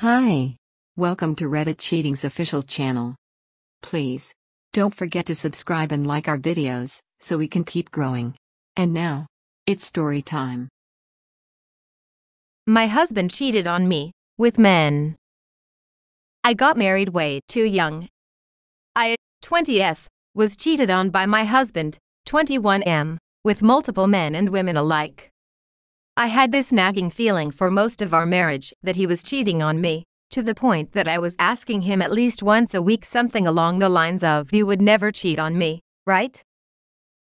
Hi. Welcome to Reddit Cheating's official channel. Please, don't forget to subscribe and like our videos, so we can keep growing. And now, it's story time. My husband cheated on me, with men. I got married way too young. I, 20F, was cheated on by my husband, 21M, with multiple men and women alike. I had this nagging feeling for most of our marriage that he was cheating on me, to the point that I was asking him at least once a week something along the lines of, You would never cheat on me, right?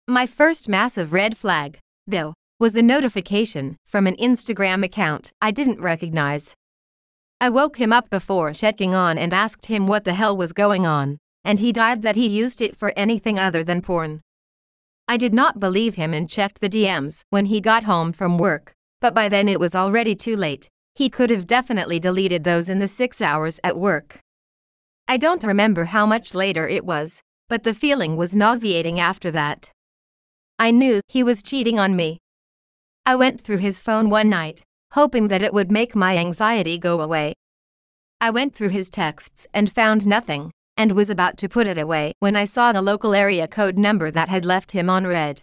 My first massive red flag, though, was the notification from an Instagram account I didn't recognize. I woke him up before checking on and asked him what the hell was going on, and he died that he used it for anything other than porn. I did not believe him and checked the DMs when he got home from work. But by then it was already too late. He could have definitely deleted those in the six hours at work. I don't remember how much later it was, but the feeling was nauseating after that. I knew he was cheating on me. I went through his phone one night, hoping that it would make my anxiety go away. I went through his texts and found nothing, and was about to put it away when I saw the local area code number that had left him on red.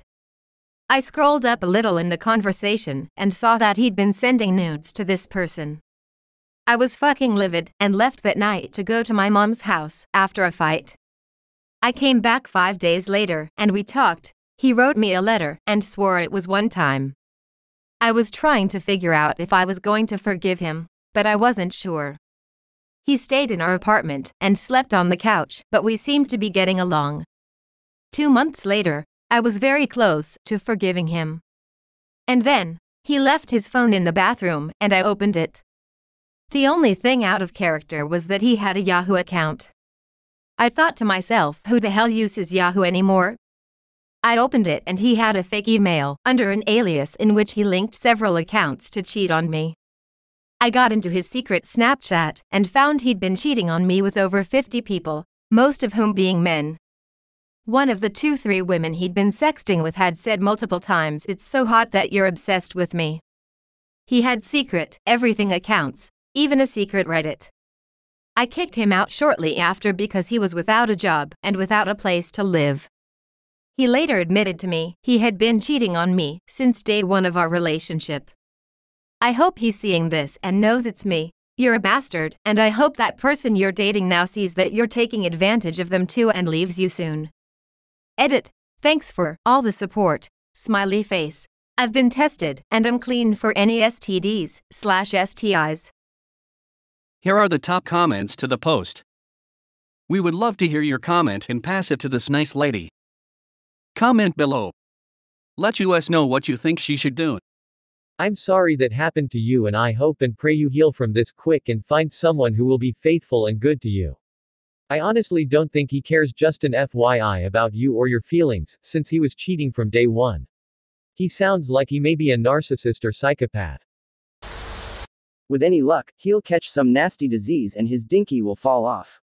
I scrolled up a little in the conversation and saw that he'd been sending nudes to this person. I was fucking livid and left that night to go to my mom's house after a fight. I came back five days later and we talked. He wrote me a letter and swore it was one time. I was trying to figure out if I was going to forgive him, but I wasn't sure. He stayed in our apartment and slept on the couch, but we seemed to be getting along. Two months later, I was very close to forgiving him. And then, he left his phone in the bathroom and I opened it. The only thing out of character was that he had a Yahoo account. I thought to myself, who the hell uses Yahoo anymore? I opened it and he had a fake email under an alias in which he linked several accounts to cheat on me. I got into his secret Snapchat and found he'd been cheating on me with over 50 people, most of whom being men. One of the two three women he'd been sexting with had said multiple times, It's so hot that you're obsessed with me. He had secret, everything accounts, even a secret Reddit. I kicked him out shortly after because he was without a job and without a place to live. He later admitted to me he had been cheating on me since day one of our relationship. I hope he's seeing this and knows it's me. You're a bastard, and I hope that person you're dating now sees that you're taking advantage of them too and leaves you soon. Edit. Thanks for all the support. Smiley face. I've been tested and I'm clean for any STDs slash STIs. Here are the top comments to the post. We would love to hear your comment and pass it to this nice lady. Comment below. Let us know what you think she should do. I'm sorry that happened to you and I hope and pray you heal from this quick and find someone who will be faithful and good to you. I honestly don't think he cares just an FYI about you or your feelings, since he was cheating from day one. He sounds like he may be a narcissist or psychopath. With any luck, he'll catch some nasty disease and his dinky will fall off.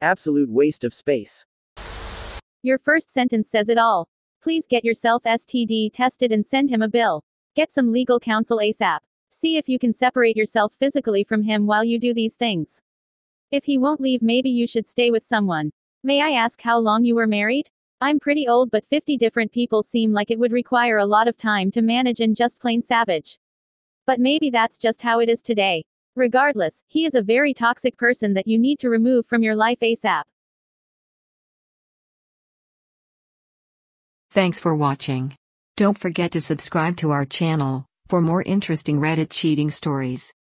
Absolute waste of space. Your first sentence says it all. Please get yourself STD tested and send him a bill. Get some legal counsel ASAP. See if you can separate yourself physically from him while you do these things. If he won't leave, maybe you should stay with someone. May I ask how long you were married? I'm pretty old, but 50 different people seem like it would require a lot of time to manage and just plain savage. But maybe that's just how it is today. Regardless, he is a very toxic person that you need to remove from your life ASAP. Thanks for watching. Don't forget to subscribe to our channel for more interesting Reddit cheating stories.